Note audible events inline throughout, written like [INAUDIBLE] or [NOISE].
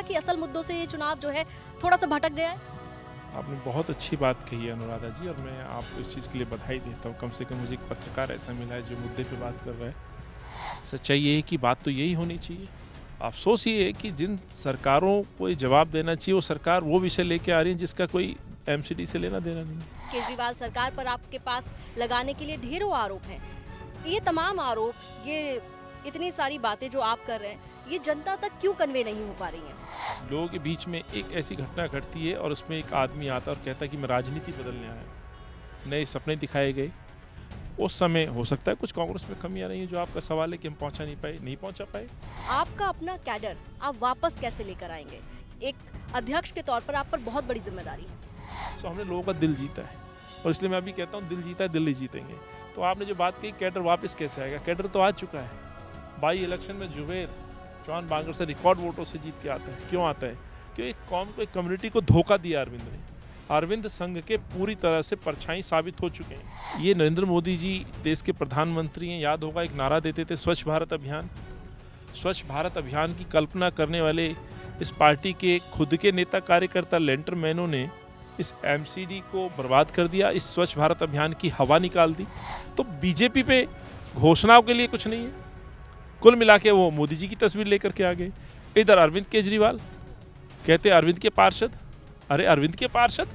लगा कि असल मुद्दों से ये चुनाव जो है थोड़ा सा भटक गया है आपने बहुत अच्छी बात कही है अनुराधा जी और मैं आपको इस चीज़ के लिए बधाई देता हूँ कम से कम मुझे एक पत्रकार ऐसा मिला है जो मुद्दे पर बात कर रहे हैं सच्चाई ये है कि बात तो यही होनी चाहिए अफसोस ये है कि जिन सरकारों को जवाब देना चाहिए वो सरकार वो विषय लेके आ रही है जिसका कोई एम से लेना देना नहीं केजरीवाल सरकार पर आपके पास लगाने के लिए ढेरों आरोप हैं ये तमाम आरोप ये इतनी सारी बातें जो आप कर रहे हैं ये जनता तक क्यों कन्वे नहीं हो पा रही है लोगों के बीच में एक ऐसी घटना घटती है और उसमें एक आदमी आता है और कहता है कि मैं राजनीति बदलने आया नए सपने दिखाए गए उस समय हो सकता है कुछ कांग्रेस में कमी आ रही है जो आपका सवाल है कि हम पहुंचा नहीं पाए नहीं पहुंचा पाए आपका अपना कैडर आप वापस कैसे लेकर आएंगे एक अध्यक्ष के तौर पर आप पर बहुत बड़ी जिम्मेदारी है सो हमने लोगों का दिल जीता है और इसलिए मैं अभी कहता हूँ दिल जीता है दिल्ली जीतेंगे तो आपने जो बात कही कैडर वापस कैसे आएगा कैडर तो आ चुका है बाई इलेक्शन में जुबेर चौहान बांगर से रिकॉर्ड वोटों से जीत के आते हैं क्यों आता है क्यों एक कौम को एक कम्युनिटी को धोखा दिया अरविंद ने अरविंद संघ के पूरी तरह से परछाई साबित हो चुके हैं ये नरेंद्र मोदी जी देश के प्रधानमंत्री हैं याद होगा एक नारा देते थे स्वच्छ भारत अभियान स्वच्छ भारत अभियान की कल्पना करने वाले इस पार्टी के खुद के नेता कार्यकर्ता लेंटर मैनों ने इस एम को बर्बाद कर दिया इस स्वच्छ भारत अभियान की हवा निकाल दी तो बीजेपी पे घोषणाओं के लिए कुछ नहीं है कुल मिला के वो मोदी जी की तस्वीर लेकर के आ गए इधर अरविंद केजरीवाल कहते अरविंद के पार्षद अरे अरविंद के पार्षद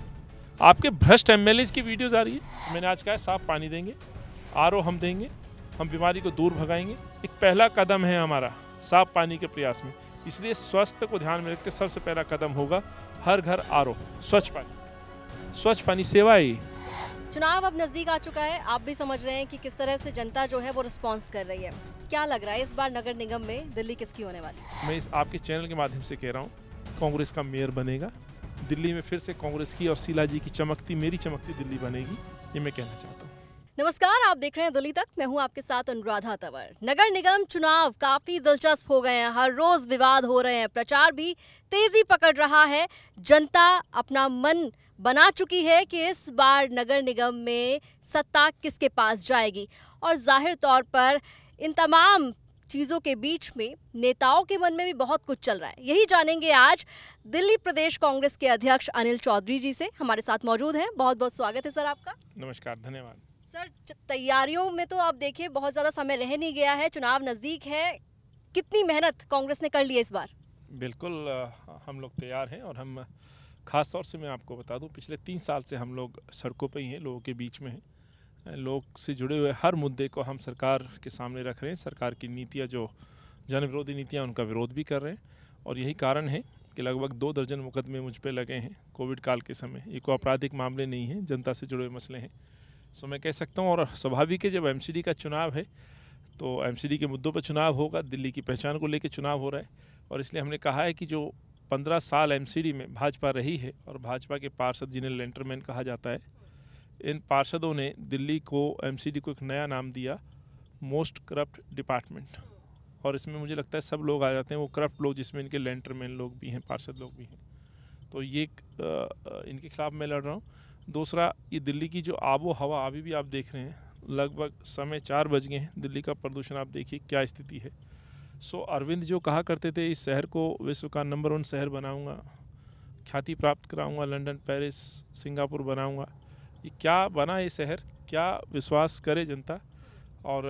आपके भ्रष्ट एम की वीडियोज़ आ रही है मैंने आज कहा साफ पानी देंगे आर हम देंगे हम बीमारी को दूर भगाएंगे एक पहला कदम है हमारा साफ पानी के प्रयास में इसलिए स्वास्थ्य को ध्यान में रखते सबसे पहला कदम होगा हर घर आर स्वच्छ पानी स्वच्छ पानी सेवा ही चुनाव अब नज़दीक आ चुका है आप भी समझ रहे हैं कि किस तरह से जनता जो है वो रिस्पॉन्स कर रही है क्या लग रहा है इस बार नगर निगम में दिल्ली किसकी होने वाली मैं इस आपके चैनल के माध्यम से कह रहा हूँ कांग्रेस का मेयर बनेगा दिल्ली में फिर से कांग्रेस की और शीला जी की चमकती मेरी चमकती दिल्ली बनेगी ये मैं कहना चाहता हूँ नमस्कार आप देख रहे हैं दिल्ली तक मैं हूं आपके साथ अनुराधा तवर नगर निगम चुनाव काफी दिलचस्प हो गए हैं हर रोज विवाद हो रहे हैं प्रचार भी तेजी पकड़ रहा है जनता अपना मन बना चुकी है कि इस बार नगर निगम में सत्ता किसके पास जाएगी और जाहिर तौर पर इन तमाम चीज़ों के बीच में नेताओं के मन में भी बहुत कुछ चल रहा है यही जानेंगे आज दिल्ली प्रदेश कांग्रेस के अध्यक्ष अनिल चौधरी जी से हमारे साथ मौजूद हैं बहुत बहुत स्वागत है सर आपका नमस्कार धन्यवाद सर तैयारियों में तो आप देखिए बहुत ज़्यादा समय रह नहीं गया है चुनाव नज़दीक है कितनी मेहनत कांग्रेस ने कर ली है इस बार बिल्कुल हम लोग तैयार हैं और हम ख़ास तौर से मैं आपको बता दूं पिछले तीन साल से हम लोग सड़कों पर ही हैं लोगों के बीच में हैं लोग से जुड़े हुए हर मुद्दे को हम सरकार के सामने रख रहे हैं सरकार की नीतियाँ जो जन विरोधी नीतियाँ उनका विरोध भी कर रहे हैं और यही कारण है कि लगभग दो दर्जन मुकदमे मुझ पर लगे हैं कोविड काल के समय ये कोई आपराधिक मामले नहीं हैं जनता से जुड़े हुए मसले हैं सो मैं कह सकता हूँ और स्वाभाविक है जब एम का चुनाव है तो एम के मुद्दों पर चुनाव होगा दिल्ली की पहचान को लेकर चुनाव हो रहा है और इसलिए हमने कहा है कि जो पंद्रह साल एमसीडी में भाजपा रही है और भाजपा के पार्षद जिन्हें लेंटरमैन कहा जाता है इन पार्षदों ने दिल्ली को एमसीडी को एक नया नाम दिया मोस्ट करप्ट डिपार्टमेंट और इसमें मुझे लगता है सब लोग आ जाते हैं वो करप्ट लोग जिसमें इनके लेंटरमैन लोग भी हैं पार्षद लोग भी हैं तो ये इनके ख़िलाफ़ मैं लड़ रहा हूँ दूसरा ये दिल्ली की जो आबो हवा अभी भी आप देख रहे हैं लगभग समय चार बज गए हैं दिल्ली का प्रदूषण आप देखिए क्या स्थिति है सो अरविंद जो कहा करते थे इस शहर को विश्व का नंबर वन शहर बनाऊंगा ख्याति प्राप्त कराऊंगा लंदन पेरिस सिंगापुर बनाऊंगा ये क्या बना ये शहर क्या विश्वास करे जनता और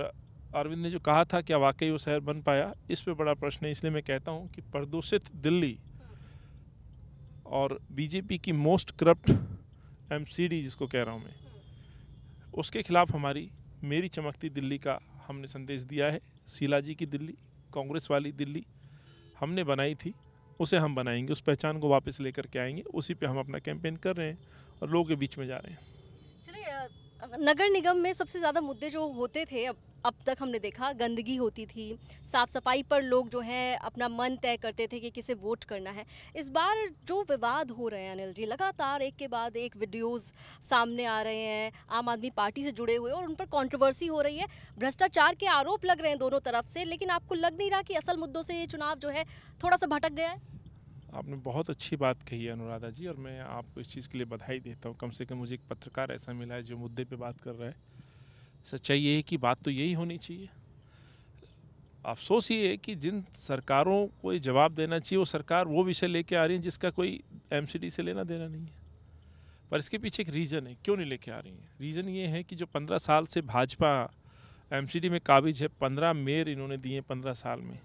अरविंद ने जो कहा था क्या वाकई वो शहर बन पाया इस पे बड़ा प्रश्न है इसलिए मैं कहता हूँ कि प्रदूषित दिल्ली और बीजेपी की मोस्ट करप्ट एम जिसको कह रहा हूँ मैं उसके खिलाफ हमारी मेरी चमकती दिल्ली का हमने संदेश दिया है शीला जी की दिल्ली कांग्रेस वाली दिल्ली हमने बनाई थी उसे हम बनाएंगे उस पहचान को वापस लेकर के आएंगे उसी पे हम अपना कैंपेन कर रहे हैं और लोगों के बीच में जा रहे हैं चलिए नगर निगम में सबसे ज़्यादा मुद्दे जो होते थे अब अब तक हमने देखा गंदगी होती थी साफ सफाई पर लोग जो है अपना मन तय करते थे कि किसे वोट करना है इस बार जो विवाद हो रहे हैं अनिल जी लगातार एक के बाद एक वीडियोस सामने आ रहे हैं आम आदमी पार्टी से जुड़े हुए और उन पर कंट्रोवर्सी हो रही है भ्रष्टाचार के आरोप लग रहे हैं दोनों तरफ से लेकिन आपको लग नहीं रहा कि असल मुद्दों से ये चुनाव जो है थोड़ा सा भटक गया है आपने बहुत अच्छी बात कही है अनुराधा जी और मैं आपको इस चीज़ के लिए बधाई देता हूँ कम से कम मुझे एक पत्रकार ऐसा मिला है जो मुद्दे पर बात कर रहा है सच्चाई ये है कि बात तो यही होनी चाहिए अफसोस ये है कि जिन सरकारों को ये जवाब देना चाहिए वो सरकार वो विषय लेके आ रही है जिसका कोई एम से लेना देना नहीं है पर इसके पीछे एक रीज़न है क्यों नहीं लेके आ रही है रीज़न ये है कि जो पंद्रह साल से भाजपा एम में काबिज है पंद्रह मेयर इन्होंने दिए पंद्रह साल में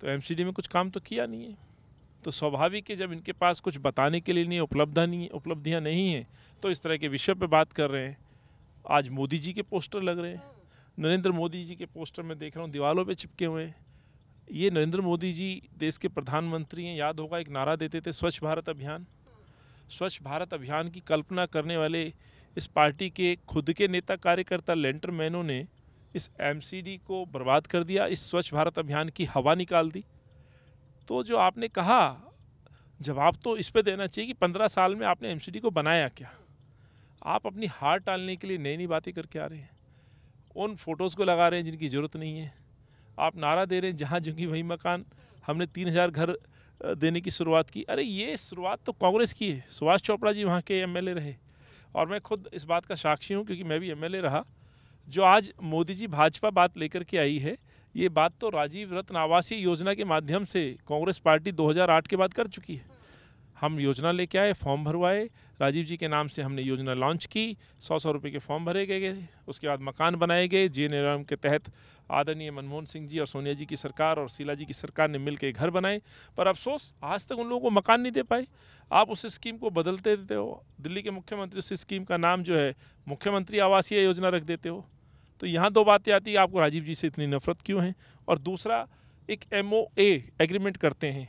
तो एम में कुछ काम तो किया नहीं है तो स्वाभाविक है जब इनके पास कुछ बताने के लिए नहीं उपलब्धा नहीं उपलब्धियाँ नहीं हैं तो इस तरह के विषय पर बात कर रहे हैं आज मोदी जी के पोस्टर लग रहे हैं नरेंद्र मोदी जी के पोस्टर में देख रहा हूँ दीवारों पे चिपके हुए हैं ये नरेंद्र मोदी जी देश के प्रधानमंत्री हैं याद होगा एक नारा देते थे स्वच्छ भारत अभियान स्वच्छ भारत अभियान की कल्पना करने वाले इस पार्टी के खुद के नेता कार्यकर्ता लेंटर मैनों ने इस एमसीडी को बर्बाद कर दिया इस स्वच्छ भारत अभियान की हवा निकाल दी तो जो आपने कहा जवाब तो इस पे देना चाहिए कि पंद्रह साल में आपने एमसीडी को बनाया क्या आप अपनी हार टालने के लिए नई नई बातें करके आ रहे हैं उन फ़ोटोज़ को लगा रहे हैं जिनकी ज़रूरत नहीं है आप नारा दे रहे हैं जहाँ जूँगी वही मकान हमने तीन हज़ार घर देने की शुरुआत की अरे ये शुरुआत तो कांग्रेस की है सुभाष चोपड़ा जी वहाँ के एम रहे और मैं खुद इस बात का साक्षी हूँ क्योंकि मैं भी एम रहा जो आज मोदी जी भाजपा बात लेकर के आई है ये बात तो राजीव रत्न आवासीय योजना के माध्यम से कांग्रेस पार्टी 2008 के बाद कर चुकी है हम योजना लेके आए फॉर्म भरवाए राजीव जी के नाम से हमने योजना लॉन्च की सौ सौ रुपये के फॉर्म भरे गए उसके बाद मकान बनाए गए जे एन के तहत आदरणीय मनमोहन सिंह जी और सोनिया जी की सरकार और शीला जी की सरकार ने मिलकर घर बनाए पर अफसोस आज तक उन लोगों को मकान नहीं दे पाए आप उस स्कीम को बदलते देते हो दिल्ली के मुख्यमंत्री उस स्कीम का नाम जो है मुख्यमंत्री आवासीय योजना रख देते हो तो यहाँ दो बातें आती है आपको राजीव जी से इतनी नफरत क्यों है और दूसरा एक एम एग्रीमेंट करते हैं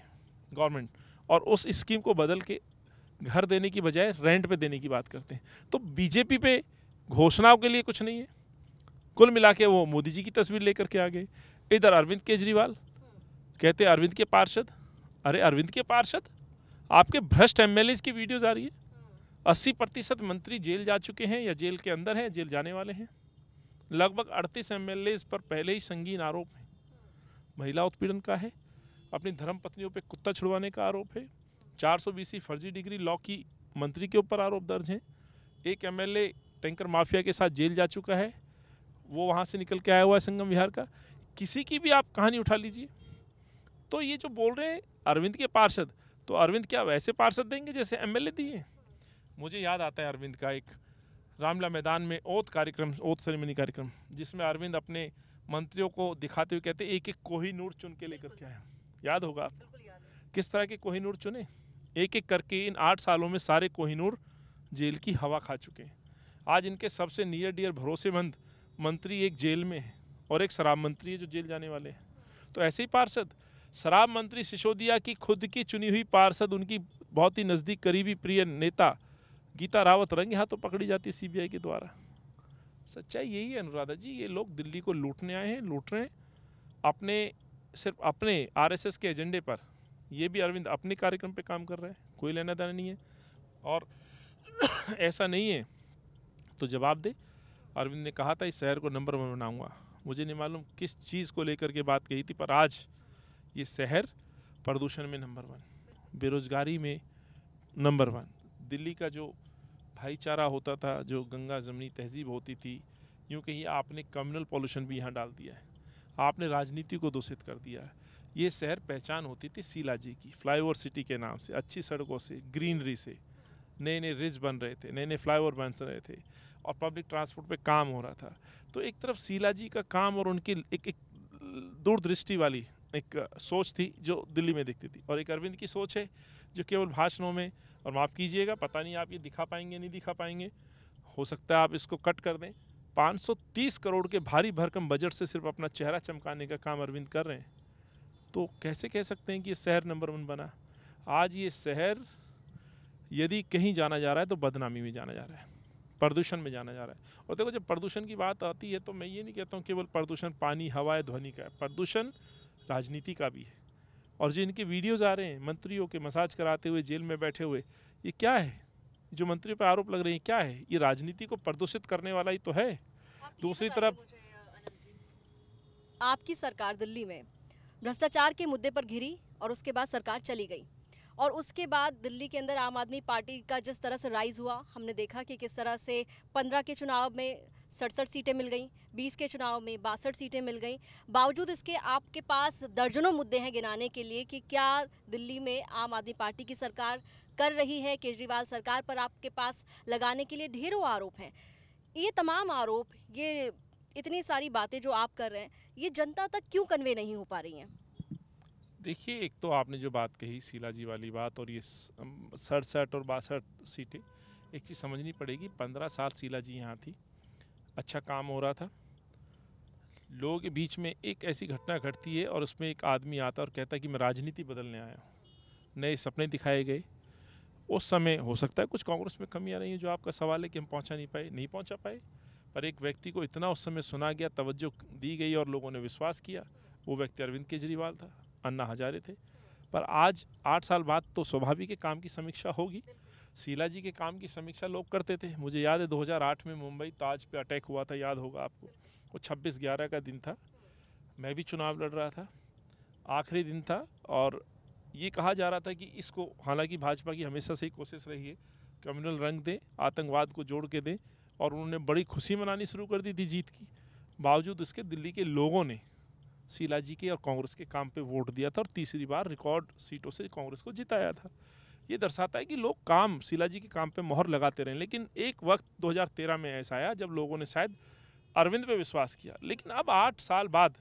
गवर्नमेंट और उस स्कीम को बदल के घर देने की बजाय रेंट पे देने की बात करते हैं तो बीजेपी पे घोषणाओं के लिए कुछ नहीं है कुल मिला के वो मोदी जी की तस्वीर लेकर के आ गए इधर अरविंद केजरीवाल कहते अरविंद के पार्षद अरे अरविंद के पार्षद आपके भ्रष्ट एम की वीडियोज़ आ रही है अस्सी प्रतिशत मंत्री जेल जा चुके हैं या जेल के अंदर हैं जेल जाने वाले हैं लगभग अड़तीस एम पर पहले ही संगीन आरोप है महिला उत्पीड़न का है अपनी धर्म पत्नियों पर कुत्ता छुड़वाने का आरोप है चार सौ बीसी फर्जी डिग्री लॉ की मंत्री के ऊपर आरोप दर्ज हैं एक एमएलए टैंकर माफिया के साथ जेल जा चुका है वो वहाँ से निकल के आया हुआ है संगम विहार का किसी की भी आप कहानी उठा लीजिए तो ये जो बोल रहे हैं अरविंद के पार्षद तो अरविंद क्या वैसे पार्षद देंगे जैसे एमएलए दिए मुझे याद आता है अरविंद का एक रामला मैदान में ओत कार्यक्रम ओत सेरेमनी कार्यक्रम जिसमें अरविंद अपने मंत्रियों को दिखाते हुए कहते एक एक कोहिनूर चुन के लेकर के आया याद होगा आप किस तरह के कोहिनूर चुने एक एक करके इन आठ सालों में सारे कोहिनूर जेल की हवा खा चुके हैं आज इनके सबसे नियर डियर भरोसेमंद मंत्री एक जेल में है और एक शराब मंत्री है जो जेल जाने वाले हैं तो ऐसे ही पार्षद शराब मंत्री सिसोदिया की खुद की चुनी हुई पार्षद उनकी बहुत ही नज़दीक करीबी प्रिय नेता गीता रावत रंगे हाथों तो पकड़ी जाती है सी के द्वारा सच्चाई यही है अनुराधा जी ये लोग दिल्ली को लूटने आए हैं लूट रहे हैं अपने सिर्फ अपने आरएसएस के एजेंडे पर ये भी अरविंद अपने कार्यक्रम पे काम कर रहे हैं कोई लेना देना नहीं है और [COUGHS] ऐसा नहीं है तो जवाब दे अरविंद ने कहा था इस शहर को नंबर वन बनाऊंगा मुझे नहीं मालूम किस चीज़ को लेकर के बात कही थी पर आज ये शहर प्रदूषण में नंबर वन बेरोज़गारी में नंबर वन दिल्ली का जो भाईचारा होता था जो गंगा जमनी तहजीब होती थी यूँ कहीं आपने कम्युनल पॉल्यूशन भी यहाँ डाल दिया है आपने राजनीति को दूषित कर दिया है ये शहर पहचान होती थी सीला जी की फ्लाई सिटी के नाम से अच्छी सड़कों से ग्रीनरी से नए नए रिज बन रहे थे नए नए फ्लाई बन रहे थे और पब्लिक ट्रांसपोर्ट पे काम हो रहा था तो एक तरफ सीला जी का काम और उनकी एक एक दूरदृष्टि वाली एक सोच थी जो दिल्ली में दिखती थी और एक अरविंद की सोच है जो केवल भाषणों में और माफ़ कीजिएगा पता नहीं आप ये दिखा पाएंगे नहीं दिखा पाएंगे हो सकता है आप इसको कट कर दें 530 करोड़ के भारी भरकम बजट से सिर्फ अपना चेहरा चमकाने का काम अरविंद कर रहे हैं तो कैसे कह सकते हैं कि ये शहर नंबर वन बना आज ये शहर यदि कहीं जाना जा रहा है तो बदनामी में जाना जा रहा है प्रदूषण में जाना जा रहा है और देखो जब प्रदूषण की बात आती है तो मैं ये नहीं कहता हूँ केवल प्रदूषण पानी हवा या ध्वनि का है प्रदूषण राजनीति का भी है और जो इनके वीडियोज़ आ रहे हैं मंत्रियों के मसाज कराते हुए जेल में बैठे हुए ये क्या है जो मंत्री पर आरोप लग रहे हैं क्या है ये राजनीति को प्रदूषित करने वाला ही तो है दूसरी तरफ आपकी सरकार दिल्ली में भ्रष्टाचार के मुद्दे पर घिरी और उसके बाद सरकार चली गई और उसके बाद दिल्ली के अंदर आम आदमी पार्टी का जिस तरह से राइज हुआ हमने देखा कि किस तरह से पंद्रह के चुनाव में सड़सठ सीटें मिल गई बीस के चुनाव में बासठ सीटें मिल गई बावजूद इसके आपके पास दर्जनों मुद्दे हैं गिनाने के लिए कि क्या दिल्ली में आम आदमी पार्टी की सरकार कर रही है केजरीवाल सरकार पर आपके पास लगाने के लिए ढेरों आरोप हैं ये तमाम आरोप ये इतनी सारी बातें जो आप कर रहे हैं ये जनता तक क्यों कन्वे नहीं हो पा रही हैं देखिए एक तो आपने जो बात कही शीला जी वाली बात और ये सड़सठ और बासठ सीटें एक चीज़ समझनी पड़ेगी पंद्रह साल शीला जी यहाँ थी अच्छा काम हो रहा था लोगों के बीच में एक ऐसी घटना घटती है और उसमें एक आदमी आता और कहता है कि मैं राजनीति बदलने आया हूँ नए सपने दिखाए गए उस समय हो सकता है कुछ कांग्रेस में कमियाँ रही जो आपका सवाल है कि हम पहुँचा नहीं पाए नहीं पहुँचा पाए पर एक व्यक्ति को इतना उस समय सुना गया तवज्जो दी गई और लोगों ने विश्वास किया वो व्यक्ति अरविंद केजरीवाल था अन्ना हजारे थे पर आज आठ साल बाद तो स्वभावी के काम की समीक्षा होगी शीला जी के काम की समीक्षा लोग करते थे मुझे याद है 2008 में मुंबई ताज तो पे अटैक हुआ था याद होगा आपको वो छब्बीस ग्यारह का दिन था मैं भी चुनाव लड़ रहा था आखिरी दिन था और ये कहा जा रहा था कि इसको हालांकि भाजपा की हमेशा से ही कोशिश रही है कम्युनल रंग दें आतंकवाद को जोड़ के दें और उन्होंने बड़ी खुशी मनानी शुरू कर दी थी जीत की बावजूद उसके दिल्ली के लोगों ने शीला जी के और कांग्रेस के काम पे वोट दिया था और तीसरी बार रिकॉर्ड सीटों से कांग्रेस को जिताया था ये दर्शाता है कि लोग काम शीला जी के काम पे मोहर लगाते रहे लेकिन एक वक्त 2013 में ऐसा आया जब लोगों ने शायद अरविंद पे विश्वास किया लेकिन अब आठ साल बाद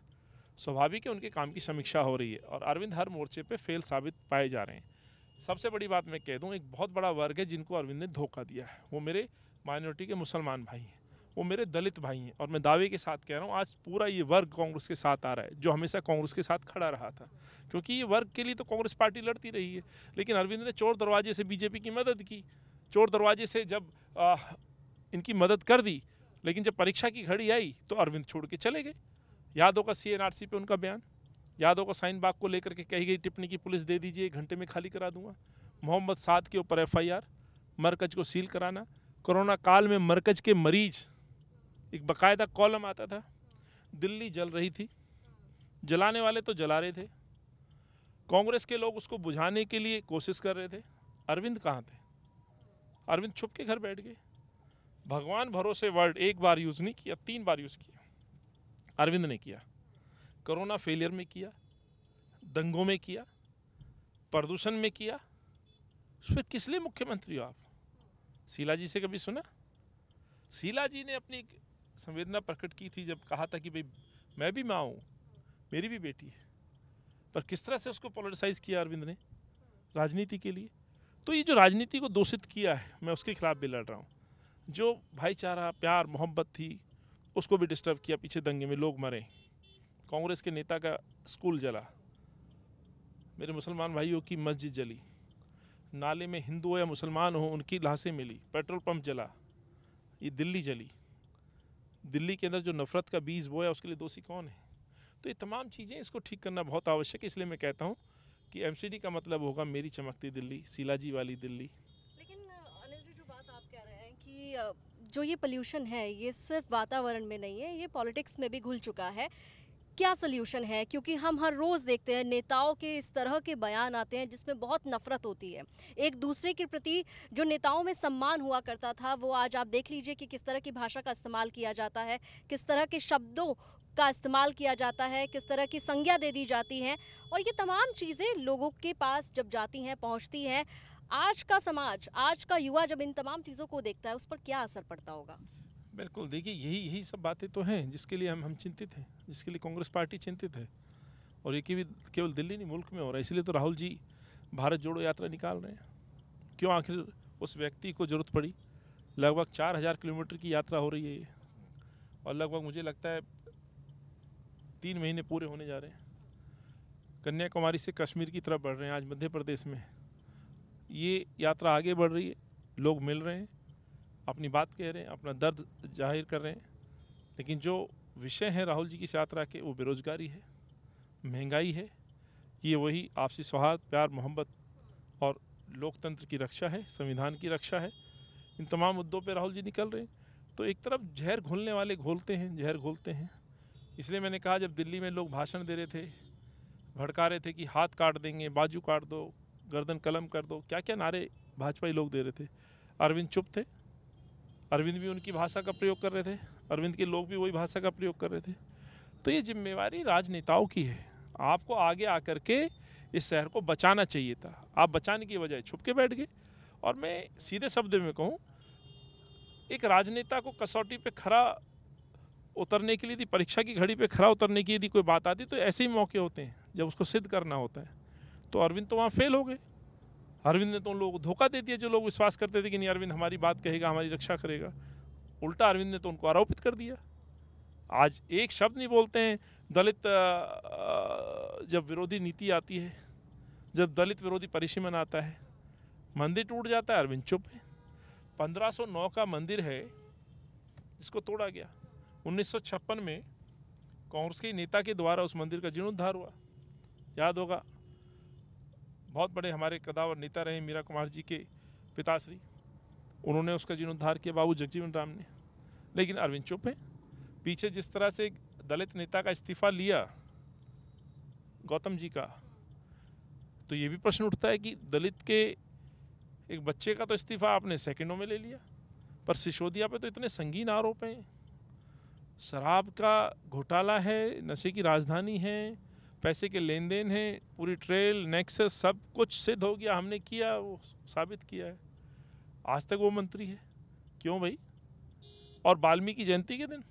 स्वाभाविक है उनके काम की समीक्षा हो रही है और अरविंद हर मोर्चे पर फेल साबित पाए जा रहे हैं सबसे बड़ी बात मैं कह दूँ एक बहुत बड़ा वर्ग है जिनको अरविंद ने धोखा दिया है वो मेरे माइनॉरिटी के मुसलमान भाई हैं वो मेरे दलित भाई हैं और मैं दावे के साथ कह रहा हूँ आज पूरा ये वर्ग कांग्रेस के साथ आ रहा है जो हमेशा कांग्रेस के साथ खड़ा रहा था क्योंकि ये वर्ग के लिए तो कांग्रेस पार्टी लड़ती रही है लेकिन अरविंद ने चोर दरवाजे से बीजेपी की मदद की चोर दरवाजे से जब आ, इनकी मदद कर दी लेकिन जब परीक्षा की घड़ी आई तो अरविंद छोड़ के चले गए यादव का सी एन पे उनका बयान यादव का साइन बाग को लेकर के कही गई टिप्पणी की पुलिस दे दीजिए एक घंटे में खाली करा दूंगा मोहम्मद साद के ऊपर एफ आई मरकज को सील कराना कोरोना काल में मरकज के मरीज एक बाकायदा कॉलम आता था दिल्ली जल रही थी जलाने वाले तो जला रहे थे कांग्रेस के लोग उसको बुझाने के लिए कोशिश कर रहे थे अरविंद कहाँ थे अरविंद छुप के घर बैठ गए भगवान भरोसे वर्ड एक बार यूज़ नहीं किया तीन बार यूज़ किया अरविंद ने किया कोरोना फेलियर में किया दंगों में किया प्रदूषण में किया उस पर किस लिए मुख्यमंत्री हो आप शीला जी से कभी सुना शीला जी ने अपनी संवेदना प्रकट की थी जब कहा था कि भाई मैं भी माँ हूँ मेरी भी बेटी है पर किस तरह से उसको पॉलिटिसाइज किया अरविंद ने राजनीति के लिए तो ये जो राजनीति को दूषित किया है मैं उसके खिलाफ भी लड़ रहा हूँ जो भाईचारा प्यार मोहब्बत थी उसको भी डिस्टर्ब किया पीछे दंगे में लोग मरे कांग्रेस के नेता का स्कूल जला मेरे मुसलमान भाइयों की मस्जिद जली नाले में हिंदू हो या मुसलमान हो उनकी लाशें मिली पेट्रोल पंप जला ये दिल्ली जली दिल्ली के अंदर जो नफ़रत का बीज बोया उसके लिए दोषी कौन है तो ये तमाम चीज़ें इसको ठीक करना बहुत आवश्यक है इसलिए मैं कहता हूँ कि एम का मतलब होगा मेरी चमकती दिल्ली सिलाजी वाली दिल्ली लेकिन अनिल जी जो बात आप कह रहे हैं कि जो ये पोल्यूशन है ये सिर्फ वातावरण में नहीं है ये पॉलिटिक्स में भी घुल चुका है क्या सलूशन है क्योंकि हम हर रोज़ देखते हैं नेताओं के इस तरह के बयान आते हैं जिसमें बहुत नफरत होती है एक दूसरे के प्रति जो नेताओं में सम्मान हुआ करता था वो आज आप देख लीजिए कि किस तरह की भाषा का इस्तेमाल किया जाता है किस तरह के शब्दों का इस्तेमाल किया जाता है किस तरह की संज्ञा दे दी जाती है और ये तमाम चीज़ें लोगों के पास जब जाती हैं पहुँचती हैं आज का समाज आज का युवा जब इन तमाम चीज़ों को देखता है उस पर क्या असर पड़ता होगा बिल्कुल देखिए यही यही सब बातें तो हैं जिसके लिए हम हम चिंतित हैं जिसके लिए कांग्रेस पार्टी चिंतित है और ये भी केवल दिल्ली नहीं मुल्क में हो रहा है इसलिए तो राहुल जी भारत जोड़ो यात्रा निकाल रहे हैं क्यों आखिर उस व्यक्ति को ज़रूरत पड़ी लगभग चार हज़ार किलोमीटर की यात्रा हो रही है और लगभग मुझे लगता है तीन महीने पूरे होने जा रहे हैं कन्याकुमारी से कश्मीर की तरफ बढ़ रहे हैं आज मध्य प्रदेश में ये यात्रा आगे बढ़ रही है लोग मिल रहे हैं अपनी बात कह रहे हैं अपना दर्द जाहिर कर रहे हैं लेकिन जो विषय है राहुल जी की इस यात्रा के वो बेरोज़गारी है महंगाई है ये वही आपसी सौहार्द प्यार मोहब्बत और लोकतंत्र की रक्षा है संविधान की रक्षा है इन तमाम मुद्दों पर राहुल जी निकल रहे हैं तो एक तरफ जहर घोलने वाले घोलते हैं जहर घोलते हैं इसलिए मैंने कहा जब दिल्ली में लोग भाषण दे रहे थे भड़का रहे थे कि हाथ काट देंगे बाजू काट दो गर्दन कलम कर दो क्या क्या नारे भाजपाई लोग दे रहे थे अरविंद चुप थे अरविंद भी उनकी भाषा का प्रयोग कर रहे थे अरविंद के लोग भी वही भाषा का प्रयोग कर रहे थे तो ये जिम्मेवारी राजनेताओं की है आपको आगे आकर के इस शहर को बचाना चाहिए था आप बचाने की बजाय छुप के बैठ गए और मैं सीधे शब्द में कहूँ एक राजनेता को कसौटी पे खड़ा उतरने के लिए यदि परीक्षा की घड़ी पे खड़ा उतरने की यदि कोई बात आती तो ऐसे ही मौके होते हैं जब उसको सिद्ध करना होता है तो अरविंद तो वहाँ फेल हो गए अरविंद ने तो उन लोगों को धोखा दे दिया जो लोग विश्वास करते थे कि नहीं अरविंद हमारी बात कहेगा हमारी रक्षा करेगा उल्टा अरविंद ने तो उनको आरोपित कर दिया आज एक शब्द नहीं बोलते हैं दलित जब विरोधी नीति आती है जब दलित विरोधी परिसीमन आता है मंदिर टूट जाता है अरविंद चुप है पंद्रह का मंदिर है जिसको तोड़ा गया उन्नीस में कांग्रेस के नेता के द्वारा उस मंदिर का जीर्णोद्धार हुआ याद होगा बहुत बड़े हमारे कदावर नेता रहे मीरा कुमार जी के पिताश्री उन्होंने उसका जीर्णोद्धार किया बाबू जगजीवन राम ने लेकिन अरविंद चुप है पीछे जिस तरह से दलित नेता का इस्तीफा लिया गौतम जी का तो ये भी प्रश्न उठता है कि दलित के एक बच्चे का तो इस्तीफा आपने सेकंडों में ले लिया पर सिसोदिया पे तो इतने संगीन आरोप हैं शराब का घोटाला है नशे की राजधानी है पैसे के लेन देन हैं पूरी ट्रेल नेक्सस सब कुछ सिद्ध हो गया हमने किया वो साबित किया है आज तक वो मंत्री है क्यों भाई और वाल्मीकि जयंती के दिन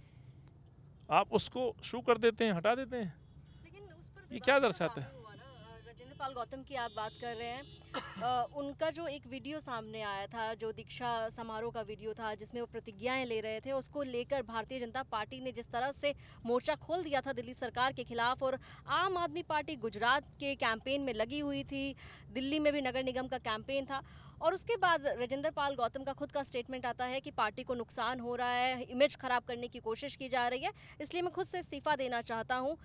आप उसको शू कर देते हैं हटा देते हैं ये क्या दर्शाता है राजपाल गौतम की आप बात कर रहे हैं आ, [COUGHS] उनका जो एक वीडियो सामने आया था जो दीक्षा समारोह का वीडियो था जिसमें वो प्रतिज्ञाएं ले रहे थे उसको लेकर भारतीय जनता पार्टी ने जिस तरह से मोर्चा खोल दिया था दिल्ली सरकार के खिलाफ और आम आदमी पार्टी गुजरात के कैंपेन में लगी हुई थी दिल्ली में भी नगर निगम का कैंपेन था और उसके बाद राजेंद्र पाल गौतम का खुद का स्टेटमेंट आता है कि पार्टी को नुकसान हो रहा है इमेज ख़राब करने की कोशिश की जा रही है इसलिए मैं खुद से इस्तीफ़ा देना चाहता हूँ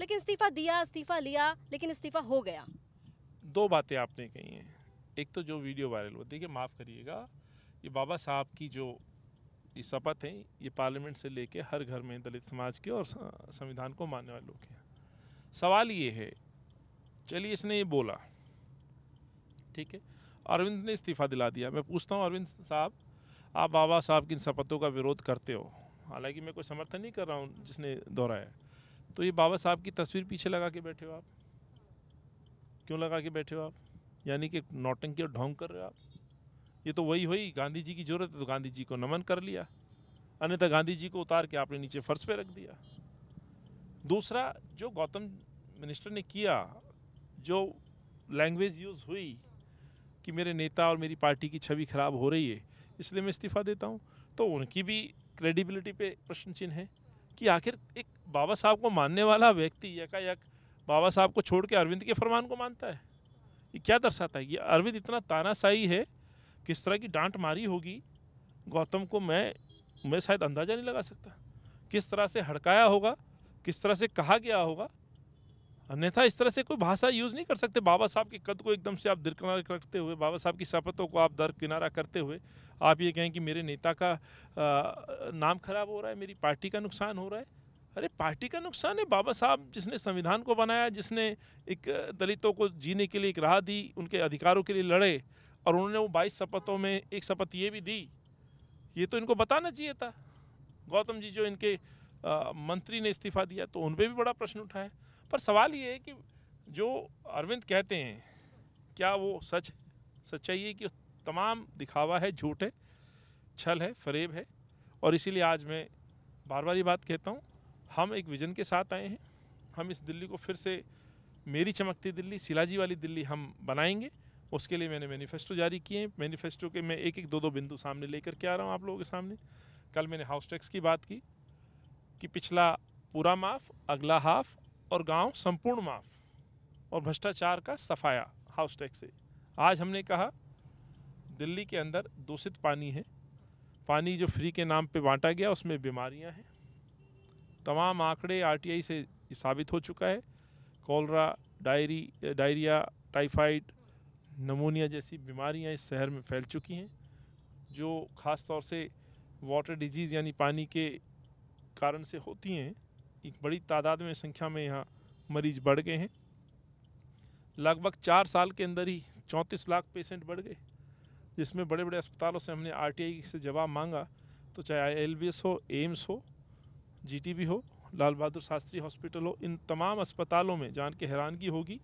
लेकिन इस्तीफ़ा दिया इस्तीफ़ा लिया लेकिन इस्तीफ़ा हो गया दो बातें आपने कही हैं एक तो जो वीडियो वायरल हुआ देखिए माफ़ करिएगा ये बाबा साहब की जो ये शपथ है ये पार्लियामेंट से लेके हर घर में दलित समाज के और संविधान को मानने वाले लोग हैं सवाल ये है चलिए इसने ये बोला ठीक है अरविंद ने इस्तीफ़ा दिला दिया मैं पूछता हूँ अरविंद साहब आप बाबा साहब की इन शपथों का विरोध करते हो हालांकि मैं कोई समर्थन नहीं कर रहा हूँ जिसने दोहराया तो ये बाबा साहब की तस्वीर पीछे लगा के बैठे हो आप क्यों लगा के बैठे हो आप यानी कि नौटंकी और ढोंग कर रहे हो आप ये तो वही हुई गांधी जी की जरूरत है तो गांधी जी को नमन कर लिया अन्यथा गांधी जी को उतार के आपने नीचे फर्श पे रख दिया दूसरा जो गौतम मिनिस्टर ने किया जो लैंग्वेज यूज़ हुई कि मेरे नेता और मेरी पार्टी की छवि खराब हो रही है इसलिए मैं इस्तीफ़ा देता हूँ तो उनकी भी क्रेडिबिलिटी पे प्रश्न चिन्ह है कि आखिर एक बाबा साहब को मानने वाला व्यक्ति यकायक बाबा साहब को छोड़ के अरविंद के फरमान को मानता है ये क्या दर्शाता है ये अरविंद इतना तानाशाही है किस तरह की डांट मारी होगी गौतम को मैं मैं शायद अंदाज़ा नहीं लगा सकता किस तरह से हड़काया होगा किस तरह से कहा गया होगा अन्यथा इस तरह से कोई भाषा यूज़ नहीं कर सकते बाबा साहब के कद को एकदम से आप दरकिनार रखते हुए बाबा साहब की शपथों को आप दरकिनारा करते हुए आप ये कहें कि मेरे नेता का आ, नाम खराब हो रहा है मेरी पार्टी का नुकसान हो रहा है अरे पार्टी का नुकसान है बाबा साहब जिसने संविधान को बनाया जिसने एक दलितों को जीने के लिए एक राह दी उनके अधिकारों के लिए लड़े और उन्होंने वो बाईस शपथों में एक शपथ ये भी दी ये तो इनको बताना चाहिए था गौतम जी जो इनके आ, मंत्री ने इस्तीफा दिया तो उन पर भी बड़ा प्रश्न उठाया पर सवाल ये है कि जो अरविंद कहते हैं क्या वो सच सच्चाई है कि तमाम दिखावा है झूठ है छल है फरेब है और इसीलिए आज मैं बार बार ये बात कहता हूँ हम एक विज़न के साथ आए हैं हम इस दिल्ली को फिर से मेरी चमकती दिल्ली सिलाजी वाली दिल्ली हम बनाएंगे उसके लिए मैंने मैनीफेस्टो जारी किए मैनिफेस्टो मैनीफेस्टो के मैं एक एक दो दो बिंदु सामने लेकर के आ रहा हूँ आप लोगों के सामने कल मैंने हाउस टैक्स की बात की कि पिछला पूरा माफ़ अगला हाफ और गांव संपूर्ण माफ़ और भ्रष्टाचार का सफाया हाउस टैक्स से आज हमने कहा दिल्ली के अंदर दूषित पानी है पानी जो फ्री के नाम पे बांटा गया उसमें बीमारियां हैं तमाम आंकड़े आरटीआई से साबित हो चुका है कॉलरा डायरी डायरिया टाइफाइड नमोनिया जैसी बीमारियां इस शहर में फैल चुकी हैं जो ख़ास तौर से वाटर डिजीज़ यानी पानी के कारण से होती हैं एक बड़ी तादाद में संख्या में यहाँ मरीज बढ़ गए हैं लगभग चार साल के अंदर ही चौंतीस लाख पेशेंट बढ़ गए जिसमें बड़े बड़े अस्पतालों से हमने आरटीआई से जवाब मांगा तो चाहे एलबीएस हो एम्स हो जीटीबी हो लाल बहादुर शास्त्री हॉस्पिटल हो इन तमाम अस्पतालों में जान के हैरानगी होगी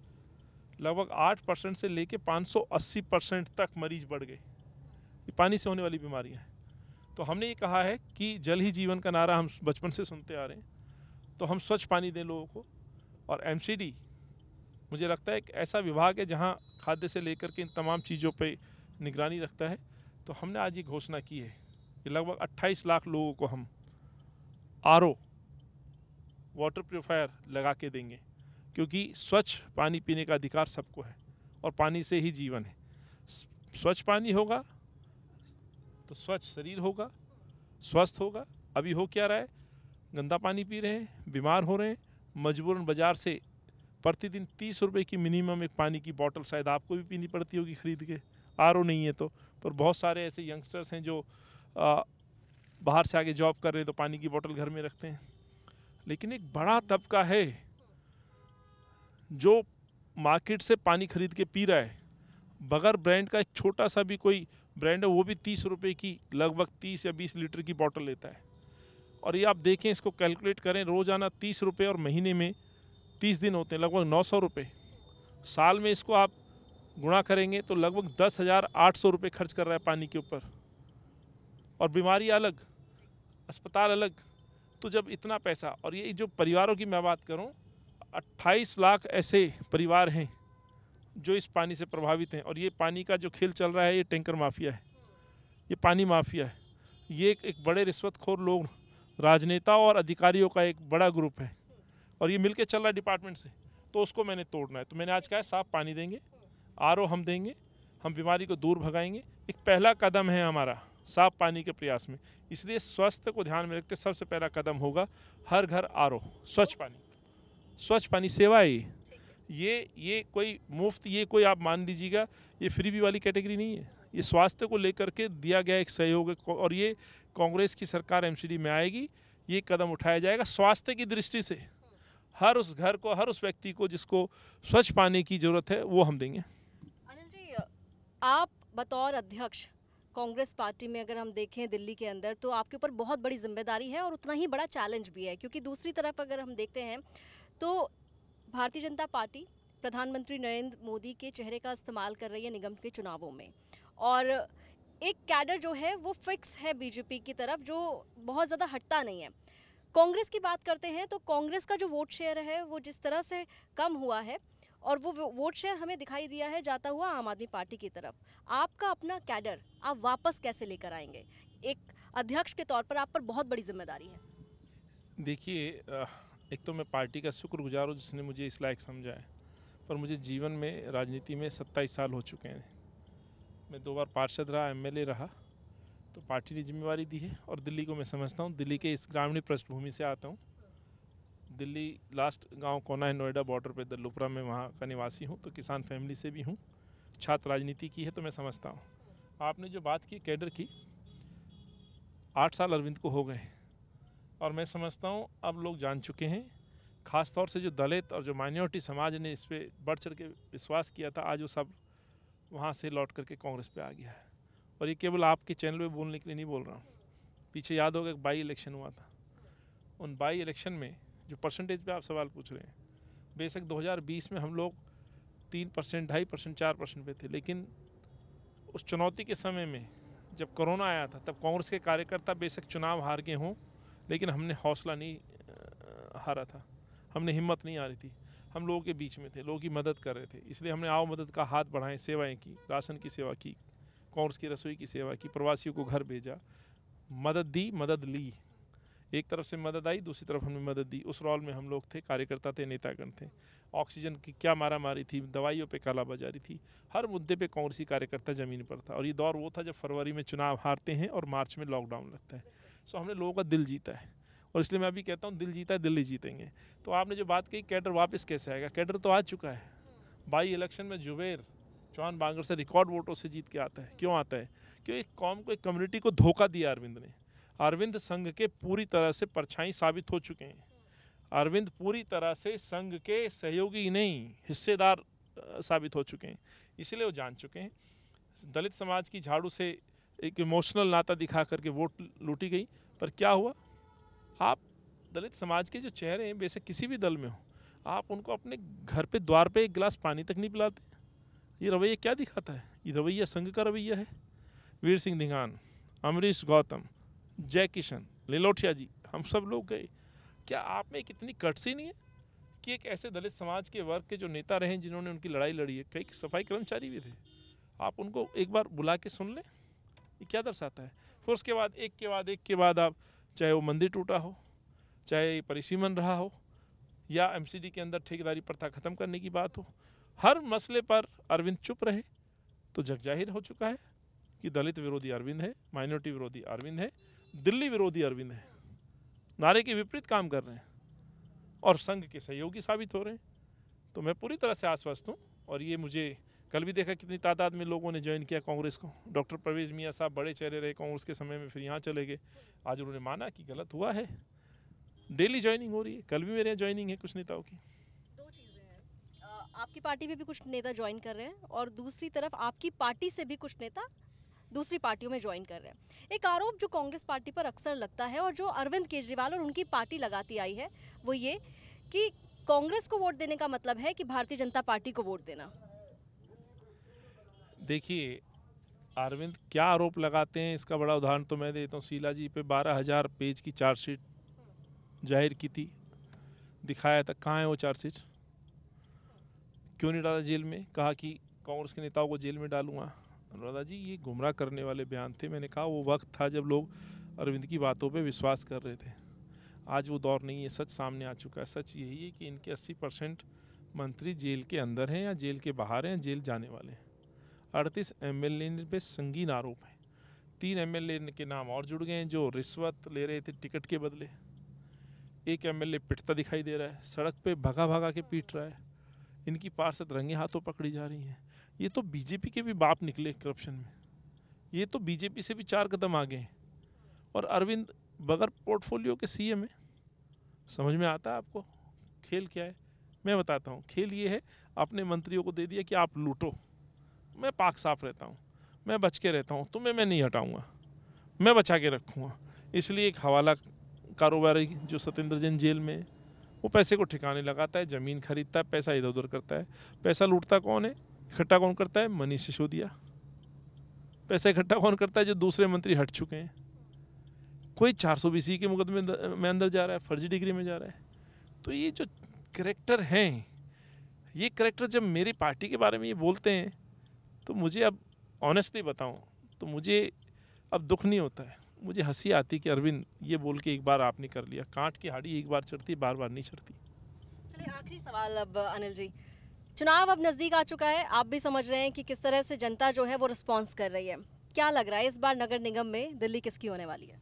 लगभग आठ परसेंट से लेके 580 परसेंट तक मरीज बढ़ गए ये पानी से होने वाली बीमारियां हैं तो हमने ये कहा है कि जल ही जीवन का नारा हम बचपन से सुनते आ रहे हैं तो हम स्वच्छ पानी दें लोगों को और एम मुझे लगता है एक ऐसा विभाग है जहाँ खाद्य से लेकर के इन तमाम चीज़ों पर निगरानी रखता है तो हमने आज ये घोषणा की है कि लगभग 28 लाख लोगों को हम आर वाटर प्योरीफायर लगा के देंगे क्योंकि स्वच्छ पानी पीने का अधिकार सबको है और पानी से ही जीवन है स्वच्छ पानी होगा तो स्वच्छ शरीर होगा स्वस्थ होगा अभी हो क्या रहा है गंदा पानी पी रहे हैं बीमार हो रहे हैं मजबूरन बाज़ार से प्रतिदिन तीस रुपये की मिनिमम एक पानी की बॉटल शायद आपको भी पीनी पड़ती होगी ख़रीद के आर नहीं है तो पर बहुत सारे ऐसे यंगस्टर्स हैं जो बाहर से आगे जॉब कर रहे हैं तो पानी की बोतल घर में रखते हैं लेकिन एक बड़ा तबका है जो मार्केट से पानी खरीद के पी रहा है बगैर ब्रांड का एक छोटा सा भी कोई ब्रांड है वो भी तीस रुपये की लगभग तीस या बीस लीटर की बॉटल लेता है और ये आप देखें इसको कैलकुलेट करें रोज़ाना तीस रुपये और महीने में तीस दिन होते हैं लगभग नौ सौ रुपये साल में इसको आप गुणा करेंगे तो लगभग दस हज़ार आठ सौ रुपये खर्च कर रहा है पानी के ऊपर और बीमारी अलग अस्पताल अलग तो जब इतना पैसा और ये जो परिवारों की मैं बात करूँ 28 लाख ऐसे परिवार हैं जो इस पानी से प्रभावित हैं और ये पानी का जो खेल चल रहा है ये टैंकर माफिया है ये पानी माफिया है ये एक, एक बड़े रिश्वतखोर लोग राजनेता और अधिकारियों का एक बड़ा ग्रुप है और ये मिलके चल रहा है डिपार्टमेंट से तो उसको मैंने तोड़ना है तो मैंने आज कहा है साफ पानी देंगे आर हम देंगे हम बीमारी को दूर भगाएंगे एक पहला कदम है हमारा साफ पानी के प्रयास में इसलिए स्वास्थ्य को ध्यान में रखते सबसे पहला कदम होगा हर घर आर स्वच्छ पानी स्वच्छ पानी सेवाएँ ये ये कोई मुफ्त ये कोई आप मान लीजिएगा ये फ्री भी वाली कैटेगरी नहीं है ये स्वास्थ्य को लेकर के दिया गया एक सहयोग और ये कांग्रेस की सरकार एमसीडी में आएगी ये कदम उठाया जाएगा स्वास्थ्य की दृष्टि से हर उस घर को हर उस व्यक्ति को जिसको स्वच्छ पानी की जरूरत है वो हम देंगे अनिल जी आप बतौर अध्यक्ष कांग्रेस पार्टी में अगर हम देखें दिल्ली के अंदर तो आपके ऊपर बहुत बड़ी जिम्मेदारी है और उतना ही बड़ा चैलेंज भी है क्योंकि दूसरी तरफ अगर हम देखते हैं तो भारतीय जनता पार्टी प्रधानमंत्री नरेंद्र मोदी के चेहरे का इस्तेमाल कर रही है निगम के चुनावों में और एक कैडर जो है वो फिक्स है बीजेपी की तरफ जो बहुत ज़्यादा हटता नहीं है कांग्रेस की बात करते हैं तो कांग्रेस का जो वोट शेयर है वो जिस तरह से कम हुआ है और वो वोट शेयर हमें दिखाई दिया है जाता हुआ आम आदमी पार्टी की तरफ आपका अपना कैडर आप वापस कैसे लेकर आएंगे एक अध्यक्ष के तौर पर आप पर बहुत बड़ी जिम्मेदारी है देखिए एक तो मैं पार्टी का शुक्रगुजार हूँ जिसने मुझे इस लायक समझा है पर मुझे जीवन में राजनीति में सत्ताईस साल हो चुके हैं मैं दो बार पार्षद रहा एम रहा तो पार्टी ने जिम्मेवारी दी है और दिल्ली को मैं समझता हूँ दिल्ली के इस ग्रामीण पृष्ठभूमि से आता हूँ दिल्ली लास्ट गांव कोना है नोएडा बॉर्डर पे दल्लुपरा में वहाँ का निवासी हूँ तो किसान फैमिली से भी हूँ छात्र राजनीति की है तो मैं समझता हूँ आपने जो बात की कैडर की आठ साल अरविंद को हो गए और मैं समझता हूँ अब लोग जान चुके हैं ख़ास तौर से जो दलित और जो माइनॉरिटी समाज ने इस पर बढ़ चढ़ के विश्वास किया था आज वो सब वहाँ से लौट करके कांग्रेस पे आ गया है और ये केवल आपके चैनल पे बोलने के लिए नहीं बोल रहा हूँ पीछे याद होगा एक बाई इलेक्शन हुआ था उन बाई इलेक्शन में जो परसेंटेज पे आप सवाल पूछ रहे हैं बेशक 2020 में हम लोग तीन परसेंट ढाई परसेंट चार परसेंट पे थे लेकिन उस चुनौती के समय में जब कोरोना आया था तब कांग्रेस के कार्यकर्ता बेशक चुनाव हार गए हों लेकिन हमने हौसला नहीं हारा था हमने हिम्मत नहीं हारी थी हम लोगों के बीच में थे लोगों की मदद कर रहे थे इसलिए हमने आओ मदद का हाथ बढ़ाए सेवाएं की राशन की सेवा की कांग्रेस की रसोई की सेवा की प्रवासियों को घर भेजा मदद दी मदद ली एक तरफ से मदद आई दूसरी तरफ हमें मदद दी उस रोल में हम लोग थे कार्यकर्ता थे नेतागण थे ऑक्सीजन की क्या मारा मारी थी दवाइयों पे कालाबाजारी थी हर मुद्दे पे कांग्रेसी कार्यकर्ता ज़मीन पर था और ये दौर वो था जब फरवरी में चुनाव हारते हैं और मार्च में लॉकडाउन लगता है सो हमने लोगों का दिल जीता है और इसलिए मैं अभी कहता हूँ दिल जीता है दिल्ली जीतेंगे तो आपने जो बात कही कैडर वापस कैसे आएगा कैडर तो आ चुका है बाई इलेक्शन में जुबेर चौहान बांगर से रिकॉर्ड वोटों से जीत के आता है क्यों आता है क्योंकि एक कॉम को एक कम्युनिटी को धोखा दिया अरविंद ने अरविंद संघ के पूरी तरह से परछाई साबित हो चुके हैं अरविंद पूरी तरह से संघ के सहयोगी नहीं हिस्सेदार साबित हो चुके हैं इसलिए वो जान चुके हैं दलित समाज की झाड़ू से एक इमोशनल नाता दिखा करके वोट लूटी गई पर क्या हुआ आप दलित समाज के जो चेहरे हैं वैसे किसी भी दल में हो आप उनको अपने घर पे द्वार पे एक गिलास पानी तक नहीं पिलाते ये रवैया क्या दिखाता है ये रवैया संघ का रवैया है वीर सिंह धिंगान अमरीश गौतम जय किशन लिलोठिया जी हम सब लोग गए क्या आप में इतनी कटसी नहीं है कि एक ऐसे दलित समाज के वर्ग के जो नेता रहे जिन्होंने उनकी लड़ाई लड़ी है कई सफाई कर्मचारी भी थे आप उनको एक बार बुला के सुन लें ये क्या दर्शाता है फिर उसके बाद एक के बाद एक के बाद आप चाहे वो मंदिर टूटा हो चाहे परिसीमन रहा हो या एम के अंदर ठेकेदारी प्रथा ख़त्म करने की बात हो हर मसले पर अरविंद चुप रहे तो जग जाहिर हो चुका है कि दलित विरोधी अरविंद है माइनॉरिटी विरोधी अरविंद है दिल्ली विरोधी अरविंद हैं नारे के विपरीत काम कर रहे हैं और संघ के सहयोगी साबित हो रहे हैं तो मैं पूरी तरह से आश्वस्त हूँ और ये मुझे कल भी देखा कितनी तादाद में लोगों ने ज्वाइन किया कांग्रेस को डॉक्टर परवेज मियाँ साहब बड़े चेहरे रहे कांग्रेस के समय में फिर यहाँ चले गए आज उन्होंने माना कि गलत हुआ है डेली ज्वाइनिंग हो रही है कल भी मेरे यहाँ ज्वाइनिंग है कुछ नेताओं की दो चीज़ें हैं आपकी पार्टी में भी, भी कुछ नेता ज्वाइन कर रहे हैं और दूसरी तरफ आपकी पार्टी से भी कुछ नेता दूसरी पार्टियों में ज्वाइन कर रहे हैं एक आरोप जो कांग्रेस पार्टी पर अक्सर लगता है और जो अरविंद केजरीवाल और उनकी पार्टी लगाती आई है वो ये कि कांग्रेस को वोट देने का मतलब है कि भारतीय जनता पार्टी को वोट देना देखिए अरविंद क्या आरोप लगाते हैं इसका बड़ा उदाहरण तो मैं देता हूँ शीला जी पे बारह हज़ार पेज की चार्जशीट जाहिर की थी दिखाया था कहाँ है वो चार्जशीट क्यों नहीं डाला जेल में कहा कि कांग्रेस के नेताओं को जेल में डालूंगा अनुराधा जी ये गुमराह करने वाले बयान थे मैंने कहा वो वक्त था जब लोग अरविंद की बातों पे विश्वास कर रहे थे आज वो दौर नहीं है सच सामने आ चुका है सच यही है कि इनके 80 परसेंट मंत्री जेल के अंदर हैं या जेल के बाहर हैं जेल जाने वाले हैं अड़तीस एम एल ए संगीन आरोप हैं तीन एम एल ए के नाम और जुड़ गए हैं जो रिश्वत ले रहे थे टिकट के बदले एक एम एल ए पिटता दिखाई दे रहा है सड़क पर भगा भगा के पीट रहा है इनकी पार्षद रंगे हाथों पकड़ी जा रही हैं ये तो बीजेपी के भी बाप निकले करप्शन में ये तो बीजेपी से भी चार कदम गए हैं और अरविंद बगैर पोर्टफोलियो के एम है समझ में आता है आपको खेल क्या है मैं बताता हूँ खेल ये है अपने मंत्रियों को दे दिया कि आप लूटो मैं पाक साफ रहता हूँ मैं बच के रहता हूँ तुम्हें मैं नहीं हटाऊँगा मैं बचा के रखूँगा इसलिए एक हवाला कारोबारी जो सत्येंद्र जैन जेल में वो पैसे को ठिकाने लगाता है ज़मीन खरीदता है पैसा इधर उधर करता है पैसा लूटता कौन है इकट्ठा कौन करता है मनीष सिसोदिया पैसा इकट्ठा कौन करता है जो दूसरे मंत्री हट चुके हैं कोई चार सौ बीसी के मुकदमे में अंदर जा रहा है फर्जी डिग्री में जा रहा है तो ये जो करेक्टर हैं ये करेक्टर जब मेरी पार्टी के बारे में ये बोलते हैं तो मुझे अब ऑनेस्टली बताऊँ तो मुझे अब दुख नहीं होता है मुझे हंसी आती कि अरविंद ये बोल के एक बार आपने कर लिया कांट की हाड़ी एक बार चढ़ती बार बार नहीं चढ़ती चलिए आखिरी सवाल अब अनिल जी चुनाव अब नज़दीक आ चुका है आप भी समझ रहे हैं कि किस तरह से जनता जो है वो रिस्पॉन्स कर रही है क्या लग रहा है इस बार नगर निगम में दिल्ली किसकी होने वाली है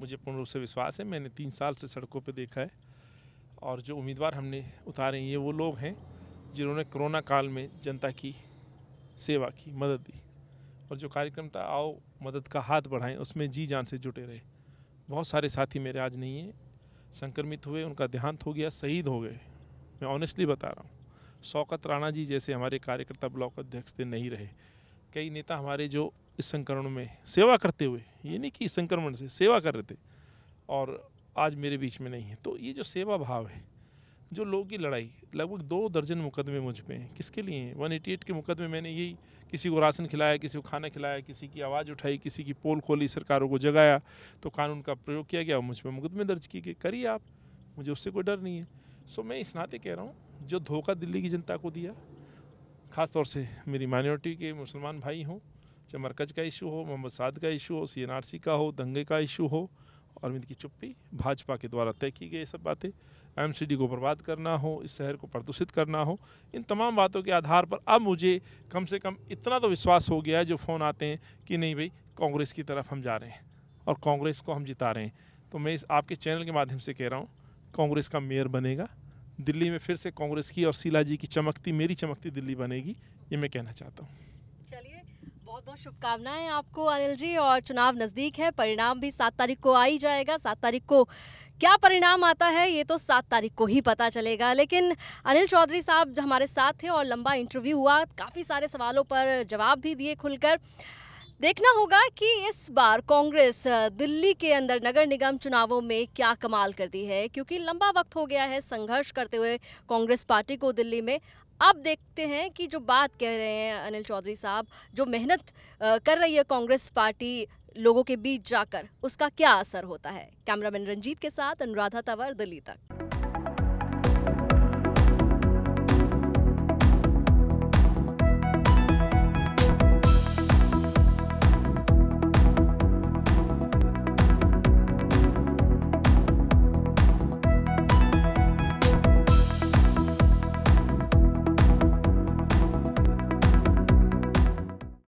मुझे पूर्ण रूप से विश्वास है मैंने तीन साल से सड़कों पर देखा है और जो उम्मीदवार हमने उतारे हैं ये वो लोग हैं जिन्होंने कोरोना काल में जनता की सेवा की मदद दी और जो कार्यक्रम था आओ मदद का हाथ बढ़ाएं उसमें जी जान से जुटे रहे बहुत सारे साथी मेरे आज नहीं हैं संक्रमित हुए उनका देहांत हो गया शहीद हो गए मैं ऑनेस्टली बता रहा हूँ शौकत राणा जी जैसे हमारे कार्यकर्ता ब्लॉक अध्यक्ष थे नहीं रहे कई नेता हमारे जो इस संक्रमण में सेवा करते हुए ये नहीं कि संक्रमण से सेवा कर रहे थे और आज मेरे बीच में नहीं है तो ये जो सेवा भाव है जो लोगों की लड़ाई लगभग दो दर्जन मुकदमे मुझ पर हैं किसके लिए हैं वन एटी एट के मुकदमे मैंने यही किसी को राशन खिलाया किसी को खाना खिलाया किसी की आवाज़ उठाई किसी की पोल खोली सरकारों को जगाया तो कानून का प्रयोग किया गया मुझ पर मुकदमे दर्ज किए गए करिए आप मुझे उससे कोई डर नहीं है सो मैं इस नाते कह रहा हूँ जो धोखा दिल्ली की जनता को दिया ख़ास तौर से मेरी माइनॉरिटी के मुसलमान भाई हों चाहे मरकज़ का इशू हो मोहम्मद साद का इशू हो सी का हो दंगे का इशू हो और इनकी चुप्पी भाजपा के द्वारा तय की गई सब बातें एम को बर्बाद करना हो इस शहर को प्रदूषित करना हो इन तमाम बातों के आधार पर अब मुझे कम से कम इतना तो विश्वास हो गया है जो फ़ोन आते हैं कि नहीं भाई कांग्रेस की तरफ हम जा रहे हैं और कांग्रेस को हम जिता रहे हैं तो मैं इस आपके चैनल के माध्यम से कह रहा हूँ कांग्रेस का मेयर बनेगा दिल्ली में फिर से कांग्रेस की और शीला जी की चमकती मेरी चमकती दिल्ली बनेगी ये मैं कहना चाहता हूँ चलिए बहुत बहुत शुभकामनाएं आपको अनिल जी और चुनाव नज़दीक है परिणाम भी सात तारीख को आ ही जाएगा सात तारीख को क्या परिणाम आता है ये तो सात तारीख को ही पता चलेगा लेकिन अनिल चौधरी साहब हमारे साथ थे और लंबा इंटरव्यू हुआ काफ़ी सारे सवालों पर जवाब भी दिए खुलकर देखना होगा कि इस बार कांग्रेस दिल्ली के अंदर नगर निगम चुनावों में क्या कमाल करती है क्योंकि लंबा वक्त हो गया है संघर्ष करते हुए कांग्रेस पार्टी को दिल्ली में अब देखते हैं कि जो बात कह रहे हैं अनिल चौधरी साहब जो मेहनत कर रही है कांग्रेस पार्टी लोगों के बीच जाकर उसका क्या असर होता है कैमरामैन रंजीत के साथ अनुराधा तंवर दिल्ली तक